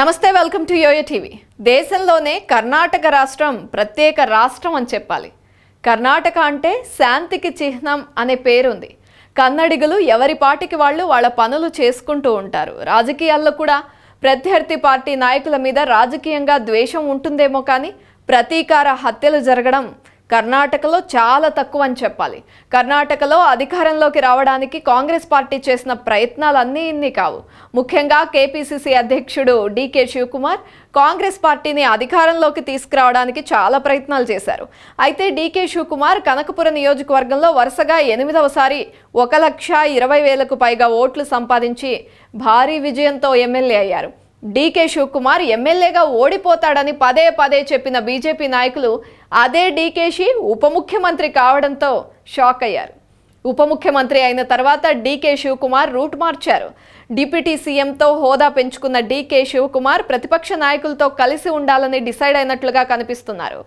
నమస్తే welcome to yo-yo TV దేశంలోనే కర్ణాటక రాష్ట్రం ప్రత్యేక రాష్ట్రం అని చెప్పాలి కర్ణాటక అంటే శాంతికి చిహ్నం అనే పేరుంది కన్నడిగులు ఎవరి పాటికి వాళ్ళు వాళ్ళ పనులు చేసుకుంటూ ఉంటారు రాజకీయాల్లో కూడా ప్రత్యర్థి పార్టీ నాయకుల మీద రాజకీయంగా ద్వేషం ఉంటుందేమో కానీ ప్రతీకార హత్యలు జరగడం కర్ణాటకలో చాలా తక్కువ అని చెప్పాలి కర్ణాటకలో అధికారంలోకి రావడానికి కాంగ్రెస్ పార్టీ చేసిన ప్రయత్నాలన్నీ ఇన్ని కావు ముఖ్యంగా కేపీసీసీ అధ్యక్షుడు డీకే శివకుమార్ కాంగ్రెస్ పార్టీని అధికారంలోకి తీసుకురావడానికి చాలా ప్రయత్నాలు చేశారు అయితే డీకే శివకుమార్ కనకపుర నియోజకవర్గంలో వరుసగా ఎనిమిదవసారి ఒక లక్ష ఇరవై వేలకు పైగా ఓట్లు సంపాదించి భారీ విజయంతో ఎమ్మెల్యే అయ్యారు డీకే శివకుమార్ ఎమ్మెల్యేగా ఓడిపోతాడని పదే పదే చెప్పిన బీజేపీ నాయకులు అదే డీకేషి ఉప ముఖ్యమంత్రి కావడంతో షాక్ అయ్యారు ఉప ముఖ్యమంత్రి అయిన తర్వాత డీకే శివకుమార్ రూట్ మార్చారు డిప్యూటీ సీఎంతో హోదా పెంచుకున్న డీకే శివకుమార్ ప్రతిపక్ష నాయకులతో కలిసి ఉండాలని డిసైడ్ అయినట్లుగా కనిపిస్తున్నారు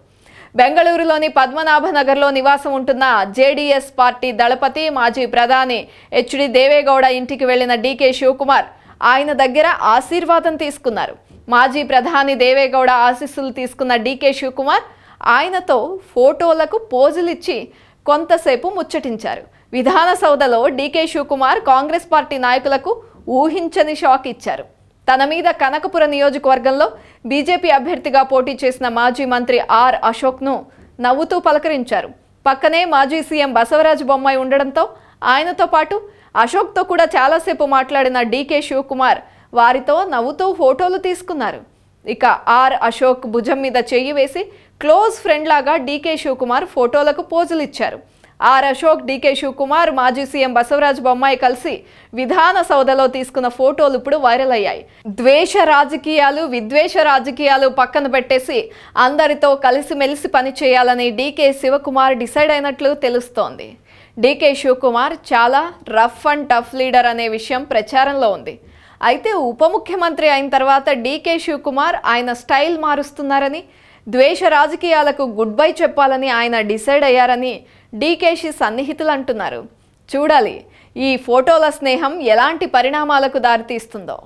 బెంగళూరులోని పద్మనాభనగర్లో నివాసం ఉంటున్న జేడీఎస్ పార్టీ దళపతి మాజీ ప్రధాని హెచ్డి దేవేగౌడ ఇంటికి వెళ్లిన డీకే శివకుమార్ ఆయన దగ్గర ఆశీర్వాదం తీసుకున్నారు మాజీ ప్రధాని దేవేగౌడ ఆశీస్సులు తీసుకున్న డీకే శివకుమార్ ఆయనతో ఫోటోలకు పోజులిచ్చి కొంతసేపు ముచ్చటించారు విధానసౌధలో డీకే శివకుమార్ కాంగ్రెస్ పార్టీ నాయకులకు ఊహించని షాక్ ఇచ్చారు తన మీద కనకపుర నియోజకవర్గంలో బీజేపీ అభ్యర్థిగా పోటీ చేసిన మాజీ మంత్రి ఆర్ అశోక్ను నవ్వుతూ పలకరించారు పక్కనే మాజీ సీఎం బసవరాజు బొమ్మాయి ఉండడంతో ఆయనతో పాటు అశోక్తో కూడా చాలాసేపు మాట్లాడిన డీకే శివకుమార్ వారితో నవ్వుతూ ఫోటోలు తీసుకున్నారు ఇక ఆర్ అశోక్ భుజం మీద చెయ్యి వేసి క్లోజ్ ఫ్రెండ్ లాగా డీకే శివకుమార్ ఫోటోలకు పోజులు ఇచ్చారు ఆర్ అశోక్ డీకే శివకుమార్ మాజీ సీఎం బసవరాజ్ బొమ్మాయి కలిసి విధాన సౌదలో తీసుకున్న ఫోటోలు ఇప్పుడు వైరల్ అయ్యాయి ద్వేష రాజకీయాలు విద్వేష రాజకీయాలు పక్కన పెట్టేసి అందరితో కలిసిమెలిసి పనిచేయాలని డీకే శివకుమార్ డిసైడ్ అయినట్లు తెలుస్తోంది డీకే శివకుమార్ చాలా రఫ్ అండ్ టఫ్ లీడర్ అనే విషయం ప్రచారంలో ఉంది అయితే ఉప ముఖ్యమంత్రి అయిన తర్వాత డీకే శివకుమార్ ఆయన స్టైల్ మారుస్తున్నారని ద్వేష రాజకీయాలకు గుడ్ బై చెప్పాలని ఆయన డిసైడ్ అయ్యారని డీకేషి సన్నిహితులు అంటున్నారు చూడాలి ఈ ఫోటోల స్నేహం ఎలాంటి పరిణామాలకు దారితీస్తుందో